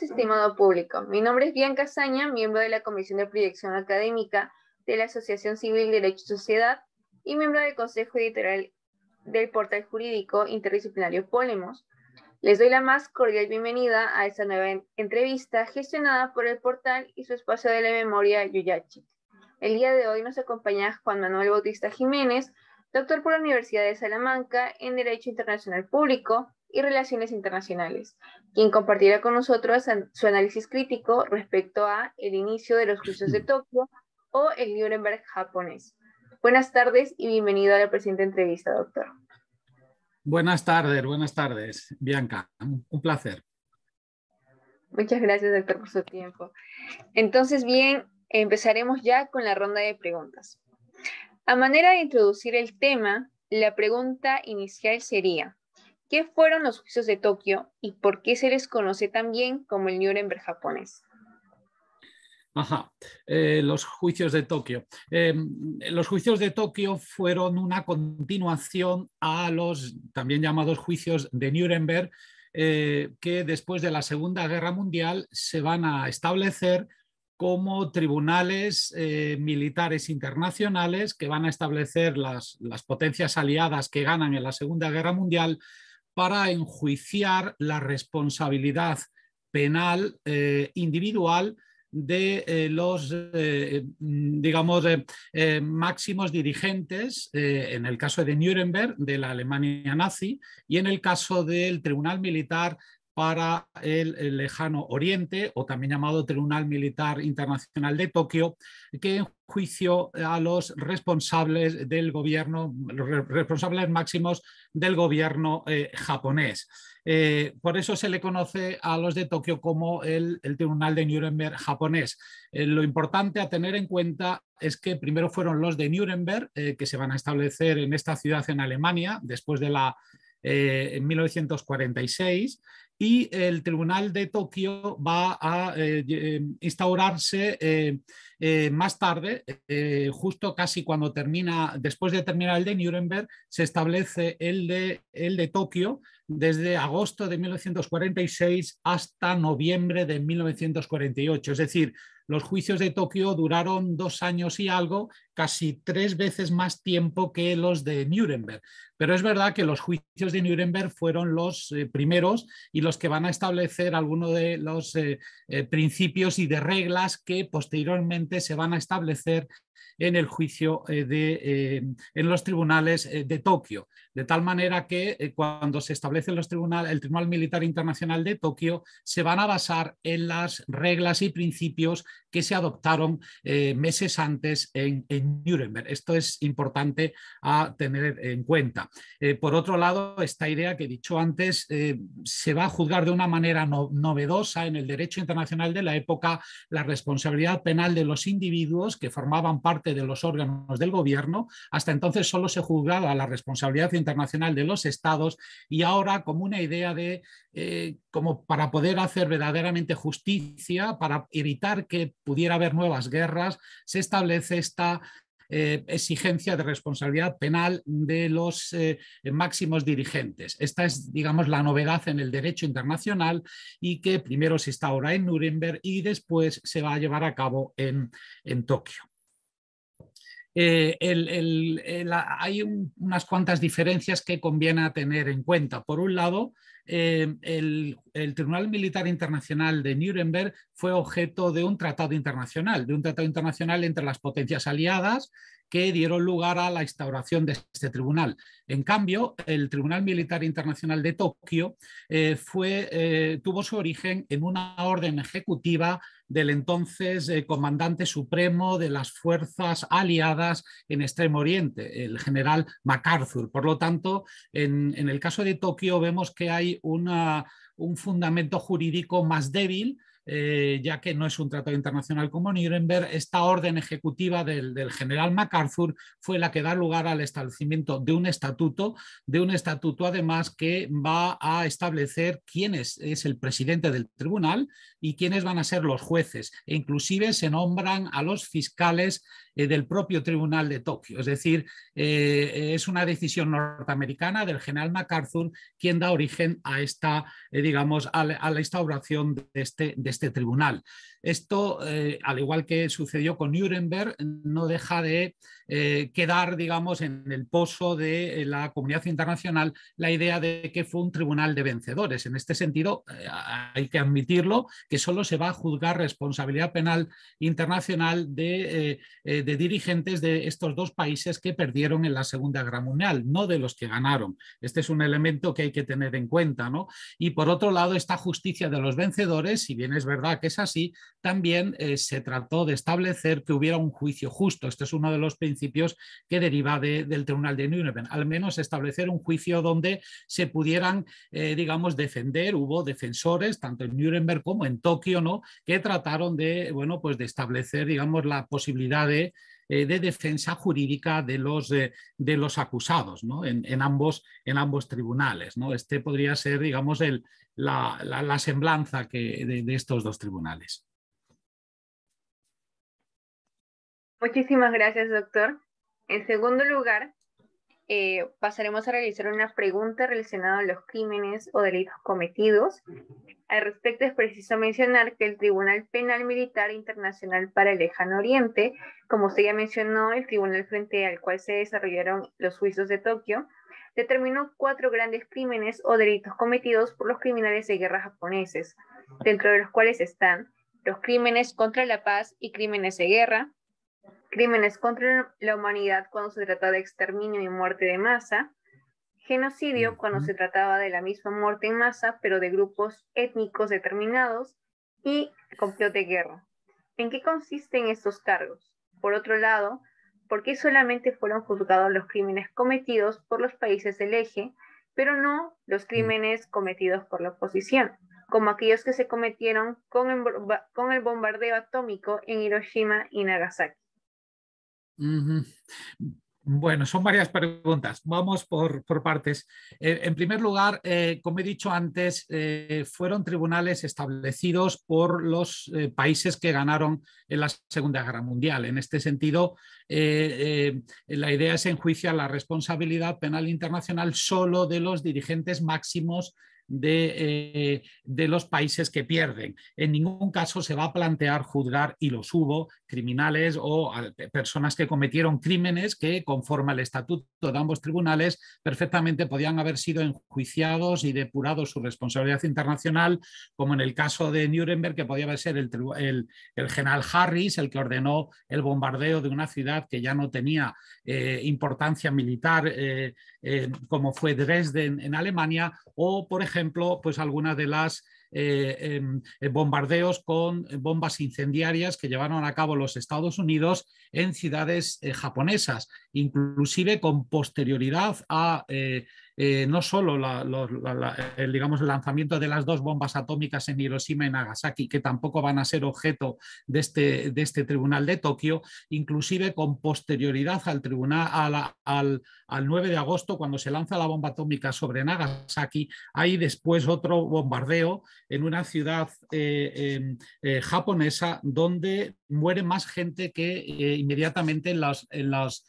estimado público. Mi nombre es Bianca Saña, miembro de la Comisión de Proyección Académica de la Asociación Civil Derecho y Sociedad y miembro del Consejo Editorial del Portal Jurídico Interdisciplinario Polemos. Les doy la más cordial bienvenida a esta nueva entrevista gestionada por el portal y su espacio de la memoria Yuyachi. El día de hoy nos acompaña Juan Manuel Bautista Jiménez, doctor por la Universidad de Salamanca en Derecho Internacional Público, y Relaciones Internacionales, quien compartirá con nosotros su análisis crítico respecto a el inicio de los juicios de Tokio o el Nuremberg japonés. Buenas tardes y bienvenido a la presente entrevista, doctor. Buenas tardes, buenas tardes, Bianca. Un placer. Muchas gracias, doctor, por su tiempo. Entonces, bien, empezaremos ya con la ronda de preguntas. A manera de introducir el tema, la pregunta inicial sería, ¿Qué fueron los juicios de Tokio y por qué se les conoce también como el Nuremberg japonés? Ajá, eh, los juicios de Tokio. Em, los juicios de Tokio fueron una continuación a los también llamados juicios de Nuremberg, eh, que después de la Segunda Guerra Mundial se van a establecer como tribunales eh, militares internacionales que van a establecer las, potencias aliadas que ganan en la Segunda Guerra Mundial para enjuiciar la responsabilidad penal eh, individual de eh, los, eh, digamos, máximos dirigentes, en el caso de Nuremberg, de la Alemania nazi, y en el caso del Tribunal Militar para el, lejano oriente o también llamado Tribunal Militar Internacional de Tokio, que juicio a los responsables del gobierno, los responsables máximos del gobierno eh, japonés. Eh, por eso se le conoce a los de Tokio como el, Tribunal de Nuremberg japonés. Eh, lo importante a tener en cuenta es que primero fueron los de Nuremberg, que se van a establecer en esta ciudad en Alemania después de la en 1946 y el Tribunal de Tokio va a eh, eh, instaurarse eh, más tarde, justo casi cuando termina, después de terminar el de Nuremberg, se establece el de, el de Tokio desde agosto de 1946 hasta noviembre de 1948. Es decir, los juicios de Tokio duraron dos años y algo, casi tres veces más tiempo que los de Nuremberg. Pero es verdad que los juicios de Nuremberg fueron los eh, primeros y los que van a establecer algunos de los eh, eh, principios y de reglas que posteriormente se van a establecer en el juicio eh, de, eh, en los tribunales eh, de Tokio. De tal manera que cuando se establece los tribunal, el Tribunal Militar Internacional de Tokio, se van a basar en las reglas y principios que se adoptaron meses antes en, Nuremberg. Esto es importante a tener en cuenta. por otro lado, esta idea que he dicho antes se va a juzgar de una manera novedosa en el derecho internacional de la época la responsabilidad penal de los individuos que formaban parte de los órganos del gobierno. Hasta entonces solo se juzgaba la responsabilidad internacional de los estados y ahora como una idea de, eh, como para poder hacer verdaderamente justicia, para evitar que pudiera haber nuevas guerras, se establece esta eh, exigencia de responsabilidad penal de los eh, máximos dirigentes. Esta es, digamos, la novedad en el derecho internacional y que primero se instaura en Nuremberg y después se va a llevar a cabo en, en Tokio. Eh, el, hay unas cuantas diferencias que conviene tener en cuenta. Por un lado, eh, el el Tribunal Militar Internacional de Nuremberg fue objeto de un tratado internacional, de un tratado internacional entre las potencias aliadas que dieron lugar a la instauración de este tribunal. En cambio, el Tribunal Militar Internacional de Tokio eh, fue, eh, tuvo su origen en una orden ejecutiva del entonces eh, comandante supremo de las fuerzas aliadas en Extremo Oriente, el general MacArthur. Por lo tanto, en el caso de Tokio vemos que hay una, un fundamento jurídico más débil eh, ya que no es un tratado internacional como Nuremberg, esta orden ejecutiva del, general MacArthur fue la que da lugar al establecimiento de un estatuto, de un estatuto además que va a establecer quién es, el presidente del tribunal y quiénes van a ser los jueces. E inclusive se nombran a los fiscales eh, del propio tribunal de Tokio. Es decir, eh, es una decisión norteamericana del general MacArthur quien da origen a esta, digamos, a la, instauración de este este tribunal. Esto, eh, al igual que sucedió con Nuremberg, no deja de eh, quedar, digamos, en el pozo de eh, la comunidad internacional la idea de que fue un tribunal de vencedores. En este sentido, hay que admitirlo, que solo se va a juzgar responsabilidad penal internacional de, dirigentes de estos dos países que perdieron en la Segunda Guerra Mundial, no de los que ganaron. Este es un elemento que hay que tener en cuenta, ¿no? Y por otro lado, esta justicia de los vencedores, si bien es es verdad que es así, también eh, se trató de establecer que hubiera un juicio justo. Este es uno de los principios que deriva del Tribunal de Nuremberg. Al menos establecer un juicio donde se pudieran, eh, digamos, defender. Hubo defensores, tanto en Nuremberg como en Tokio, ¿no? que trataron de, bueno, pues de establecer, digamos, la posibilidad de eh, de defensa jurídica de los, eh, de los acusados ¿no? en, ambos, en ambos tribunales. ¿no? Este podría ser, digamos, el, la, semblanza que, de, de estos dos tribunales. Muchísimas gracias, doctor. En segundo lugar, eh, pasaremos a realizar una pregunta relacionada a los crímenes o delitos cometidos. Al respecto es preciso mencionar que el Tribunal Penal Militar Internacional para el Lejano Oriente, como usted ya mencionó, el tribunal frente al cual se desarrollaron los juicios de Tokio, determinó cuatro grandes crímenes o delitos cometidos por los criminales de guerra japoneses, dentro de los cuales están los crímenes contra la paz y crímenes de guerra, crímenes contra la humanidad cuando se trata de exterminio y muerte de masa, genocidio cuando se trataba de la misma muerte en masa, pero de grupos étnicos determinados, y complot de guerra. ¿En qué consisten estos cargos? Por otro lado, ¿por qué solamente fueron juzgados los crímenes cometidos por los países del eje, pero no los crímenes cometidos por la oposición, como aquellos que se cometieron con el bombardeo atómico en Hiroshima y Nagasaki? Bueno, son varias preguntas. Vamos por, partes. Eh, en primer lugar, eh, como he dicho antes, eh, fueron tribunales establecidos por los países que ganaron en la Segunda Guerra Mundial. En este sentido, la idea es enjuiciar la responsabilidad penal internacional solo de los dirigentes máximos de, eh, de, los países que pierden. En ningún caso se va a plantear juzgar, y los hubo, criminales o eh, personas que cometieron crímenes que, conforme al estatuto de ambos tribunales, perfectamente podían haber sido enjuiciados y depurados su responsabilidad internacional, como en el caso de Nuremberg, que podía ser el, general Harris el que ordenó el bombardeo de una ciudad que ya no tenía eh, importancia militar, como fue Dresden en Alemania, o, por ejemplo, ejemplo, pues algunas de las eh, em, eh, bombardeos con bombas incendiarias que llevaron a cabo los Estados Unidos en ciudades eh, japonesas, inclusive con posterioridad a eh, no solo el, digamos, el lanzamiento de las dos bombas atómicas en Hiroshima y Nagasaki, que tampoco van a ser objeto de este, de este tribunal de Tokio, inclusive con posterioridad al tribunal al, al 9 de agosto, cuando se lanza la bomba atómica sobre Nagasaki, hay después otro bombardeo en una ciudad eh, em, eh, japonesa donde muere más gente que inmediatamente en las, las,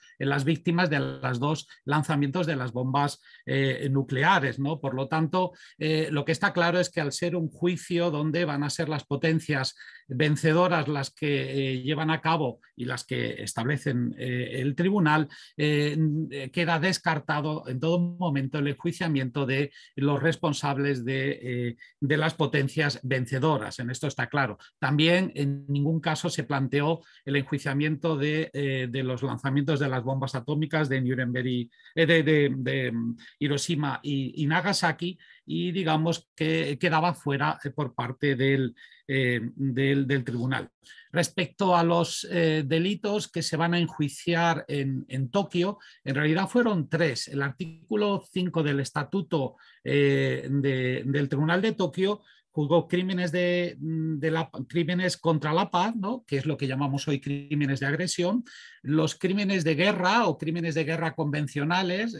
víctimas de los dos lanzamientos de las bombas eh, eh, nucleares. ¿no? Por lo tanto, eh, lo que está claro es que al ser un juicio donde van a ser las potencias vencedoras las que eh, llevan a cabo y las que establecen el tribunal, queda descartado en todo momento el enjuiciamiento de los responsables de, las potencias vencedoras. En esto está claro. También en ningún caso se planteó el enjuiciamiento de, los lanzamientos de las bombas atómicas de Nuremberg y, de, Hiroshima y, Nagasaki y digamos que quedaba fuera eh, por parte eh, del, tribunal. Respecto a los eh, delitos que se van a enjuiciar en, Tokio, en realidad fueron tres. El artículo 5 del estatuto del Tribunal de Tokio juzgó crímenes, de, mm, crímenes contra la paz, ¿no? que es lo que llamamos hoy crímenes de agresión, los crímenes de guerra o crímenes de guerra convencionales,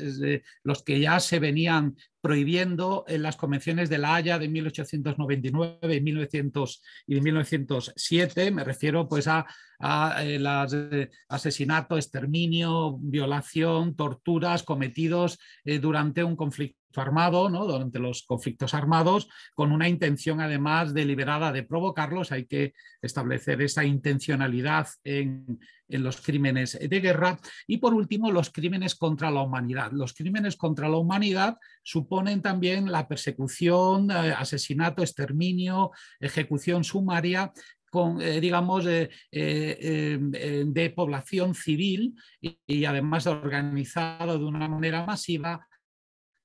los que ya se venían prohibiendo en las convenciones de La Haya de 1899 y, 1907. Me refiero pues a, a eh, eh, asesinato, exterminio, violación, torturas cometidos eh, durante un conflicto armado, ¿no? durante los conflictos armados, con una intención además deliberada de provocarlos. Hay que establecer esa intencionalidad en, los crímenes de guerra. Y por último, los crímenes contra la humanidad. Los crímenes contra la humanidad suponen también la persecución, eh, asesinato, exterminio, ejecución sumaria con, eh, digamos, eh, em, de población civil y, además organizado de una manera masiva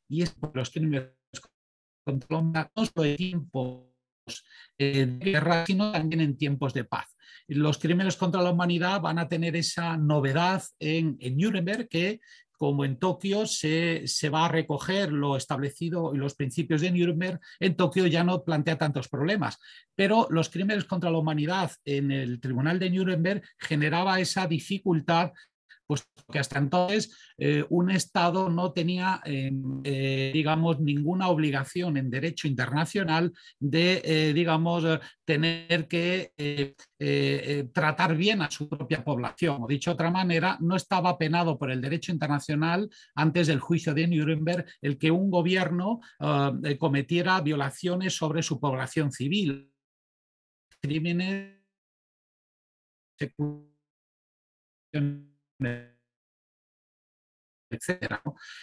y es por los crímenes contra la humanidad, no solo en tiempos de guerra, sino también en tiempos de paz. Los crímenes contra la humanidad van a tener esa novedad en, Nuremberg que como en Tokio se, se, va a recoger lo establecido y los principios de Nuremberg, en Tokio ya no plantea tantos problemas. Pero los crímenes contra la humanidad en el Tribunal de Nuremberg generaba esa dificultad puesto que hasta entonces eh, un Estado no tenía, eh, eh, digamos, ninguna obligación en derecho internacional de, digamos, tener que tratar bien a su propia población. O dicho de otra manera, no estaba penado por el derecho internacional antes del juicio de Nuremberg el que un gobierno ah, cometiera violaciones sobre su población civil, crímenes etcétera.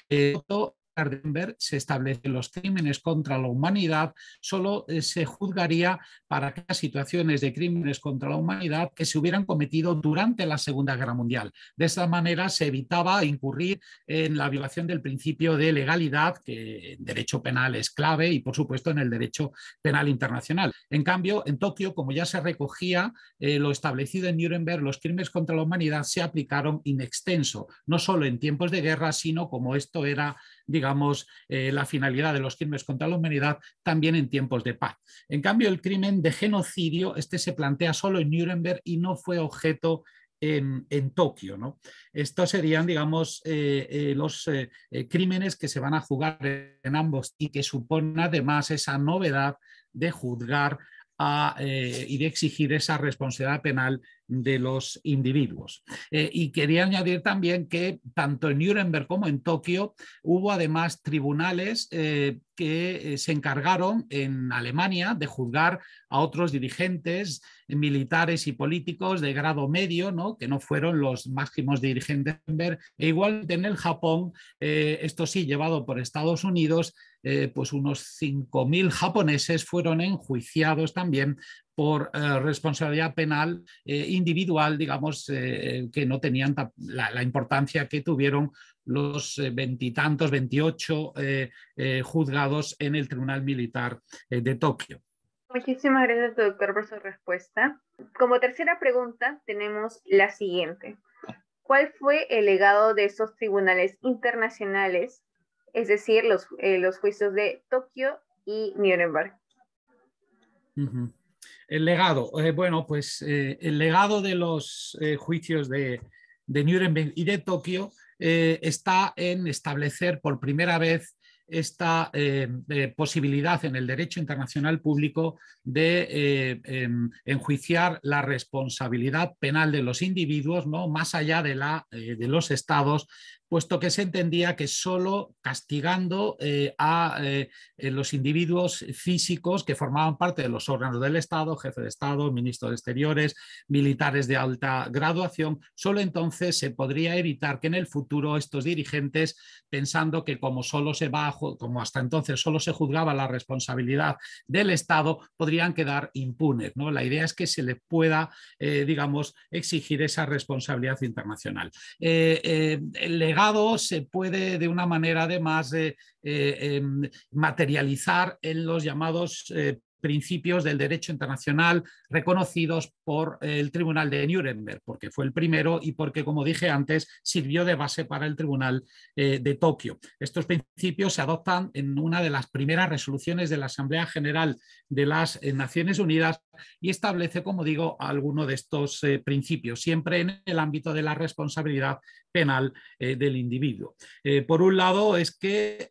Eh, todo Nuremberg se establecen los crímenes contra la humanidad, solo eh, se juzgaría para aquellas situaciones de crímenes contra la humanidad que se hubieran cometido durante la Segunda Guerra Mundial. De esta manera se evitaba incurrir en la violación del principio de legalidad, que en derecho penal es clave y, por supuesto, en el derecho penal internacional. En cambio, en Tokio, como ya se recogía eh, lo establecido en Nuremberg, los crímenes contra la humanidad se aplicaron in extenso, no solo en tiempos de guerra, sino como esto era, digamos, digamos, eh, la finalidad de los crímenes contra la humanidad también en tiempos de paz. En cambio, el crimen de genocidio, este se plantea solo en Nuremberg y no fue objeto en, Tokio. ¿no? Estos serían, digamos, eh, eh, los crímenes que se van a jugar en ambos y que suponen además esa novedad de juzgar y de exigir esa responsabilidad penal de los individuos. Eh, y quería añadir también que tanto en Nuremberg como en Tokio hubo además tribunales eh, que eh, se encargaron en Alemania de juzgar a otros dirigentes militares y políticos de grado medio, ¿no? que no fueron los máximos dirigentes. E igual en el Japón, esto sí, llevado por Estados Unidos, pues unos 5.000 japoneses fueron enjuiciados también por eh, responsabilidad penal eh, individual, digamos, eh, que no tenían la, importancia que tuvieron los veintitantos, veintiocho juzgados en el Tribunal Militar de Tokio. Muchísimas gracias, doctor, por su respuesta. Como tercera pregunta, tenemos la siguiente. ¿Cuál fue el legado de esos tribunales internacionales, es decir, los, los juicios de Tokio y Nuremberg? El legado, eh, bueno, pues eh, el legado de los eh, juicios de, de, Nuremberg y de Tokio está en establecer por primera vez esta posibilidad en el derecho internacional público de em, enjuiciar la responsabilidad penal de los individuos, ¿no? más allá de, la, de los estados, puesto que se entendía que solo castigando eh, a eh, los individuos físicos que formaban parte de los órganos del Estado, jefe de Estado, ministro de Exteriores, militares de alta graduación, solo entonces se podría evitar que en el futuro estos dirigentes, pensando que como solo se bajo, como hasta entonces solo se juzgaba la responsabilidad del Estado, podrían quedar impunes. ¿no? La idea es que se les pueda, eh, digamos, exigir esa responsabilidad internacional. legal se puede de una manera además eh, em, materializar en los llamados eh, principios del derecho internacional reconocidos por eh, el Tribunal de Nuremberg, porque fue el primero y porque, como dije antes, sirvió de base para el Tribunal eh, de Tokio. Estos principios se adoptan en una de las primeras resoluciones de la Asamblea General de las eh, Naciones Unidas y establece, como digo, alguno de estos principios, siempre en el ámbito de la responsabilidad penal del individuo. por un lado, es que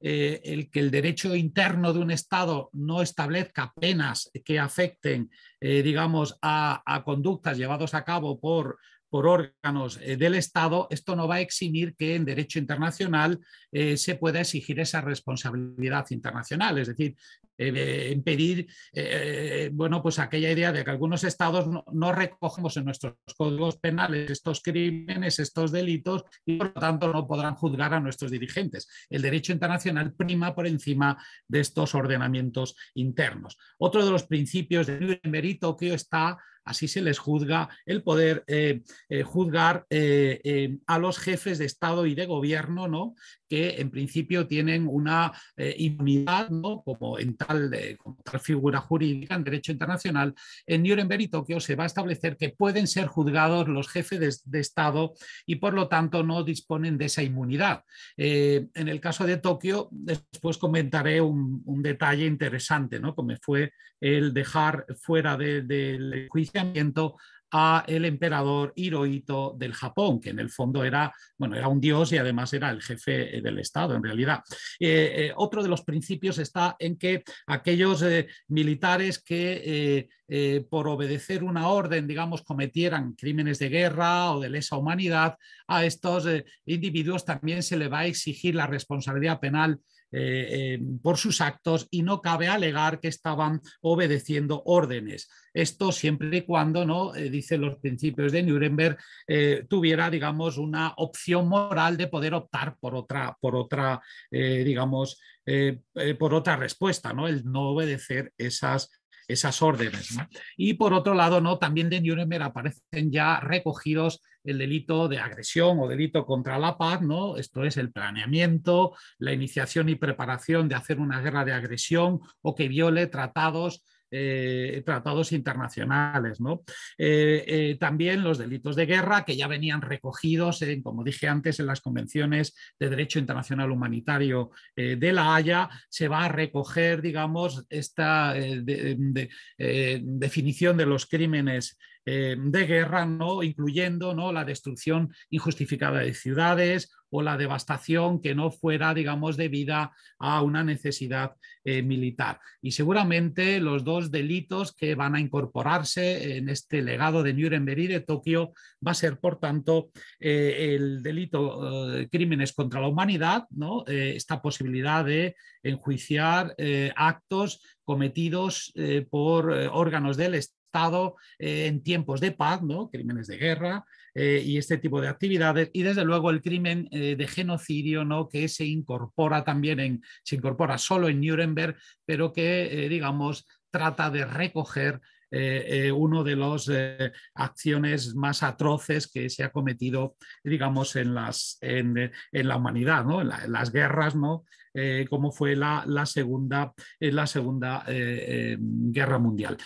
el que el derecho interno de un Estado no establece penas que afecten, eh, digamos, a, conductas llevadas a cabo por, por órganos eh, del Estado, esto no va a eximir que en derecho internacional eh, se pueda exigir esa responsabilidad internacional. Es decir, eh, impedir eh, eh, bueno, pues aquella idea de que algunos estados no, recogemos en nuestros códigos penales estos crímenes, estos delitos y por lo tanto no podrán juzgar a nuestros dirigentes. El derecho internacional prima por encima de estos ordenamientos internos. Otro de los principios de libre que está así se les juzga el poder juzgar a los jefes de Estado y de gobierno, ¿no? que en principio tienen una inmunidad ¿no? como en de como figura jurídica en derecho internacional, en Nuremberg y Tokio se va a establecer que pueden ser juzgados los jefes de, Estado y por lo tanto no disponen de esa inmunidad. Eh, en el caso de Tokio, después comentaré un, detalle interesante, ¿no? como fue el dejar fuera del juicio a el emperador Hirohito del Japón, que en el fondo era, bueno, era un dios y además era el jefe eh, del Estado en realidad. Eh, eh, otro de los principios está en que aquellos militares que por obedecer una orden, digamos, cometieran crímenes de guerra o de lesa humanidad, a estos individuos también se le va a exigir la responsabilidad penal eh, eh, por sus actos y no cabe alegar que estaban obedeciendo órdenes. Esto siempre y cuando, ¿no? Eh, dicen los principios de Nuremberg, tuviera, digamos, una opción moral de poder optar por otra, por otra digamos, por otra respuesta, ¿no? El no obedecer esas esas órdenes. Y por otro lado, ¿no? también de Nuremberg aparecen ya recogidos el delito de agresión o delito contra la paz, ¿no? Esto es el planeamiento, la iniciación y preparación de hacer una guerra de agresión o que viole tratados eh, tratados internacionales. ¿no? Eh, eh, también los delitos de guerra que ya venían recogidos, como dije antes, en las convenciones de derecho internacional humanitario de La Haya, se va a recoger, digamos, esta definición de los crímenes eh, de guerra, ¿no? incluyendo ¿no? la destrucción injustificada de ciudades o la devastación que no fuera, digamos, debida a una necesidad eh, militar. Y seguramente los dos delitos que van a incorporarse en este legado de Nuremberg y de Tokio va a ser, por tanto, eh, el delito crímenes contra la humanidad, ¿no? esta posibilidad de enjuiciar actos cometidos por órganos del Estado eh, en tiempos de paz, ¿no? crímenes de guerra eh, y este tipo de actividades, y desde luego el crimen eh, de genocidio ¿no? que se incorpora también, en, se incorpora solo en Nuremberg, pero que, digamos, trata de recoger eh, uno de las acciones más atroces que se ha cometido, digamos, en, las, en, la humanidad, ¿no? en, en, las guerras, ¿no? Eh, como fue la, Segunda, la segunda eh, eh, Guerra Mundial.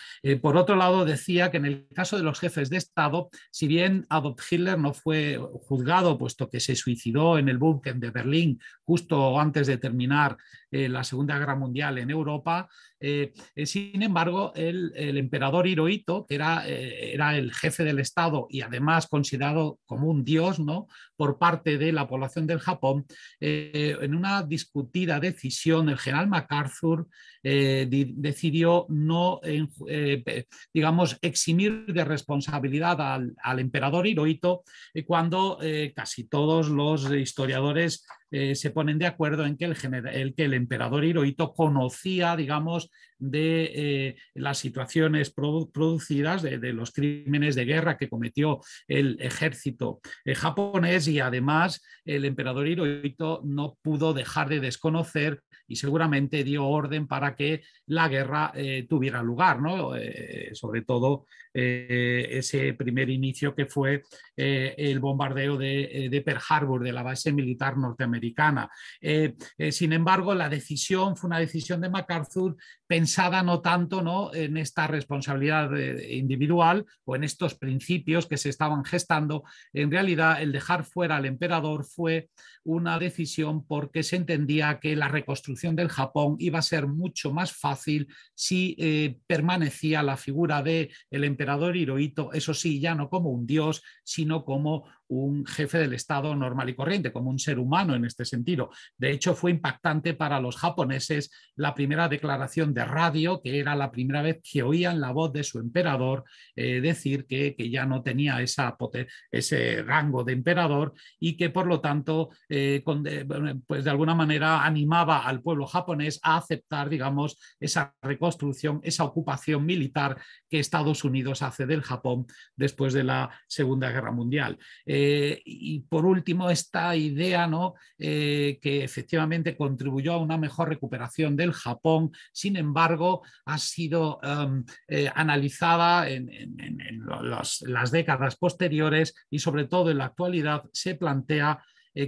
por otro lado, decía que en el caso de los jefes de Estado, si bien Adolf Hitler no fue juzgado, puesto que se suicidó en el búnker de Berlín justo antes de terminar la Segunda Guerra Mundial en Europa, sin embargo, el, emperador Hirohito, que era, era el jefe del Estado y además considerado como un dios ¿no? por parte de la población del Japón, en una discusión decisión, el general MacArthur eh, decidió no, eh, eh, digamos, eximir de responsabilidad al, al emperador Hirohito cuando casi todos los historiadores eh, se ponen de acuerdo en que el, que el emperador Hirohito conocía, digamos, de eh, las situaciones producidas, de, los crímenes de guerra que cometió el ejército eh, japonés y además el emperador Hirohito no pudo dejar de desconocer y seguramente dio orden para que la guerra tuviera lugar, sobre todo ese primer inicio que fue el bombardeo de, de Pearl Harbor, de la base militar norteamericana americana. Eh, eh, sin embargo, la decisión fue una decisión de MacArthur pensada no tanto ¿no? en esta responsabilidad eh, individual o en estos principios que se estaban gestando. En realidad, el dejar fuera al emperador fue una decisión porque se entendía que la reconstrucción del Japón iba a ser mucho más fácil si permanecía la figura del el emperador Hirohito, eso sí, ya no como un dios, sino como un jefe del Estado normal y corriente, como un ser humano en este sentido. De hecho, fue impactante para los japoneses la primera declaración de radio, que era la primera vez que oían la voz de su emperador eh, decir que, ya no tenía ese rango de emperador y que, por lo tanto, de, eh, eh, pues de alguna manera animaba al pueblo japonés a aceptar, digamos, esa reconstrucción, esa ocupación militar que Estados Unidos hace del Japón después de la Segunda Guerra Mundial. Eh, y por último, esta idea ¿no? Eh, que efectivamente contribuyó a una mejor recuperación del Japón, sin embargo, ha sido em, eh, analizada en, las décadas posteriores y sobre todo en la actualidad se plantea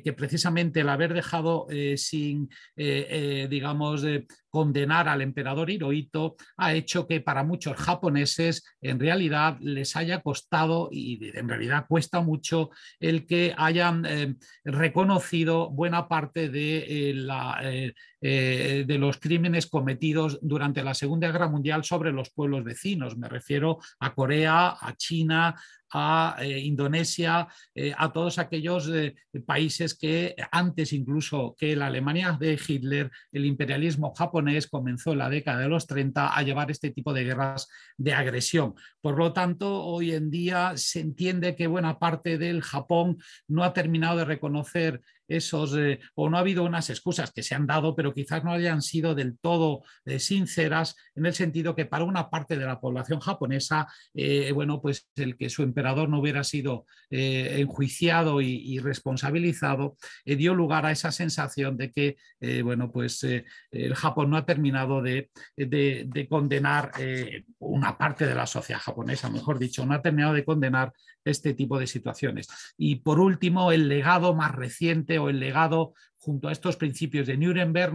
que precisamente el haber dejado sin, digamos, condenar al emperador Hirohito ha hecho que para muchos japoneses en realidad les haya costado y en realidad cuesta mucho el que hayan eh, reconocido buena parte eh, eh, de, los crímenes cometidos durante la Segunda Guerra Mundial sobre los pueblos vecinos. Me refiero a Corea, a China, a Indonesia, a todos aquellos países que antes incluso que la Alemania de Hitler, el imperialismo japonés, comenzó en la década de los 30 a llevar este tipo de guerras de agresión. Por lo tanto, hoy en día se entiende que buena parte del Japón no ha terminado de reconocer esos, eh, o no ha habido unas excusas que se han dado, pero quizás no hayan sido del todo eh, sinceras, en el sentido que para una parte de la población japonesa, eh, bueno, pues el que su emperador no hubiera sido enjuiciado y, responsabilizado, dio lugar a esa sensación de que, bueno, pues el Japón no ha terminado de, de, de condenar una parte de la sociedad japonesa, mejor dicho, no ha terminado de condenar este tipo de situaciones. Y por último, el legado más reciente o el legado junto a estos principios de Nuremberg,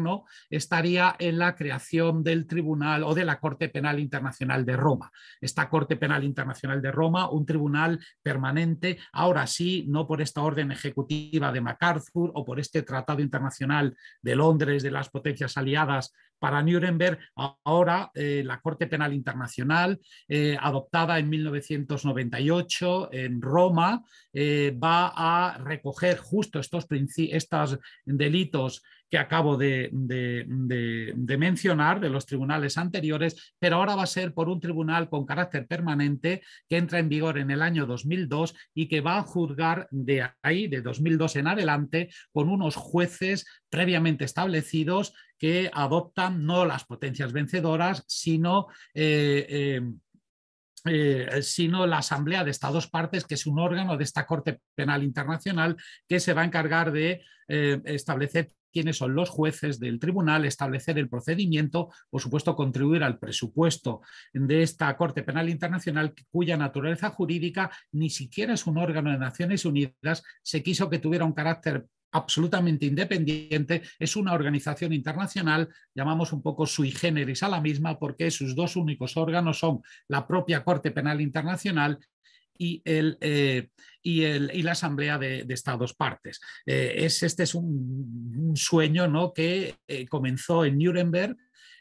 estaría en la creación del Tribunal o de la Corte Penal Internacional de Roma. Esta Corte Penal Internacional de Roma, un tribunal permanente, ahora sí, no por esta orden ejecutiva de MacArthur o por este Tratado Internacional de Londres de las potencias aliadas para Nuremberg, ahora eh, la Corte Penal Internacional, eh, adoptada en 1998 en Roma, eh, va a recoger justo estos, estas delitos que acabo de, mencionar de los tribunales anteriores, pero ahora va a ser por un tribunal con carácter permanente que entra en vigor en el año 2002 y que va a juzgar de ahí, de 2002 en adelante, con unos jueces previamente establecidos que adoptan no las potencias vencedoras, sino... Eh, eh, eh, sino la Asamblea de Estados Partes, que es un órgano de esta Corte Penal Internacional que se va a encargar de eh, establecer quiénes son los jueces del tribunal, establecer el procedimiento, por supuesto, contribuir al presupuesto de esta Corte Penal Internacional, cuya naturaleza jurídica ni siquiera es un órgano de Naciones Unidas, se quiso que tuviera un carácter absolutamente independiente, es una organización internacional, llamamos un poco sui generis a la misma, porque sus dos únicos órganos son la propia Corte Penal Internacional y, el, eh, y, el, la Asamblea de, Estados Partes. Eh, es, este es un, sueño ¿no? que eh, comenzó en Nuremberg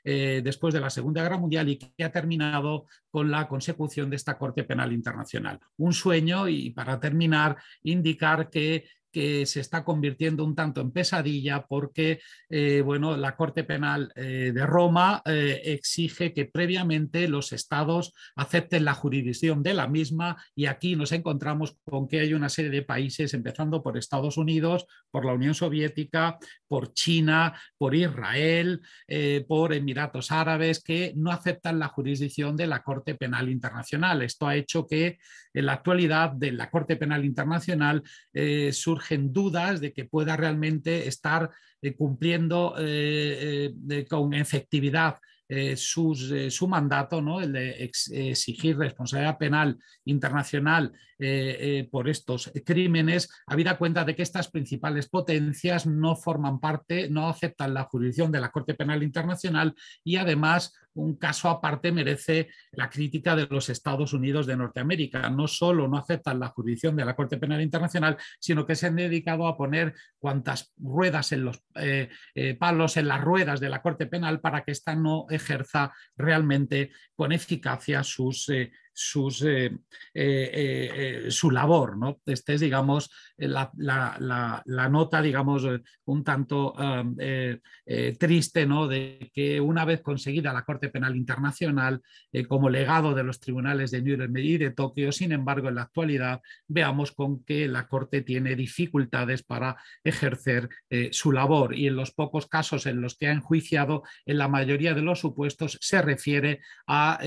después de la Segunda Guerra Mundial y que ha terminado con la consecución de esta Corte Penal Internacional. Un sueño y para terminar, indicar que que se está convirtiendo un tanto en pesadilla porque eh, bueno, la Corte Penal eh, de Roma eh, exige que previamente los estados acepten la jurisdicción de la misma y aquí nos encontramos con que hay una serie de países, empezando por Estados Unidos, por la Unión Soviética, por China, por Israel, por Emiratos Árabes, que no aceptan la jurisdicción de la Corte Penal Internacional. Esto ha hecho que en la actualidad de la Corte Penal Internacional surge en dudas de que pueda realmente estar eh, cumpliendo eh, eh, con efectividad su mandato, ¿no? el de exigir responsabilidad penal internacional eh, eh, por estos crímenes, habida cuenta de que estas principales potencias no forman parte, no aceptan la jurisdicción de la Corte Penal Internacional y además un caso aparte merece la crítica de los Estados Unidos de Norteamérica. No solo no aceptan la jurisdicción de la Corte Penal Internacional, sino que se han dedicado a poner cuantas ruedas en los eh, palos, en las ruedas de la Corte Penal para que ésta no ejerza realmente con eficacia sus eh, eh, eh, su labor. ¿no? Esta es, digamos, la, nota, digamos, un tanto triste ¿no? de que una vez conseguida la Corte Penal Internacional como legado de los tribunales de Nuremberg y de Tokio, sin embargo, en la actualidad veamos con que la Corte tiene dificultades para ejercer su labor y en los pocos casos en los que ha enjuiciado, en la mayoría de los supuestos se refiere a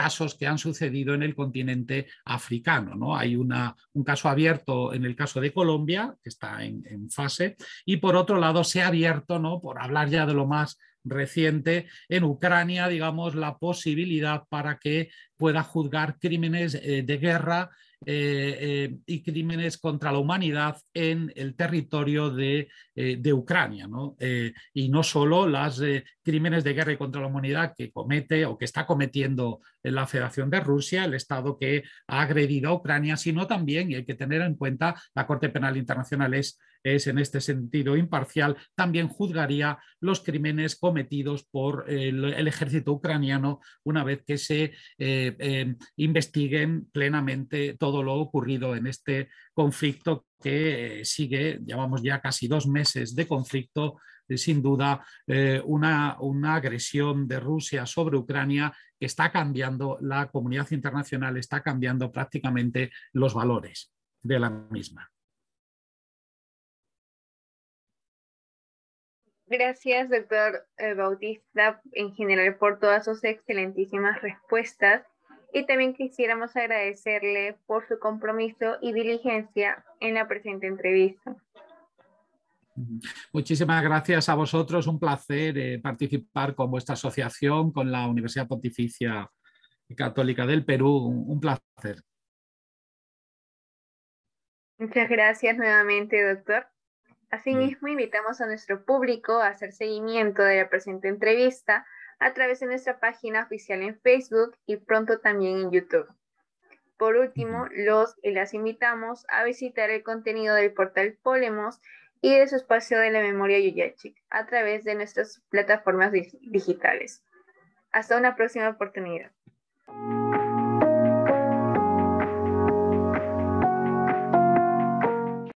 casos que han sucedido en el continente africano. ¿no? Hay una, un caso abierto en el caso de Colombia, que está en, fase, y por otro lado se ha abierto, ¿no? por hablar ya de lo más reciente en Ucrania, digamos, la posibilidad para que pueda juzgar crímenes eh, de guerra eh, eh, y crímenes contra la humanidad en el territorio de, eh, Ucrania. ¿no? y no solo los crímenes de guerra y contra la humanidad que comete o que está cometiendo la Federación de Rusia, el Estado que ha agredido a Ucrania, sino también, y hay que tener en cuenta, la Corte Penal Internacional es es en este sentido imparcial, también juzgaría los crímenes cometidos por eh, el, ejército ucraniano una vez que se eh, em, investiguen plenamente todo lo ocurrido en este conflicto que eh, sigue, llevamos ya casi dos meses de conflicto sin duda una, una, agresión de Rusia sobre Ucrania que está cambiando, la comunidad internacional está cambiando prácticamente los valores de la misma. Gracias, doctor eh, Bautista, en general por todas sus excelentísimas respuestas. Y también quisiéramos agradecerle por su compromiso y diligencia en la presente entrevista. Muchísimas gracias a vosotros. Un placer eh, participar con vuestra asociación, con la Universidad Pontificia Católica del Perú. un placer. Muchas gracias nuevamente, doctor. Asimismo, invitamos a nuestro público a hacer seguimiento de la presente entrevista a través de nuestra página oficial en Facebook y pronto también en YouTube. Por último, los y las invitamos a visitar el contenido del portal Polemos y de su espacio de la memoria Yuyachik a través de nuestras plataformas digitales. Hasta una próxima oportunidad.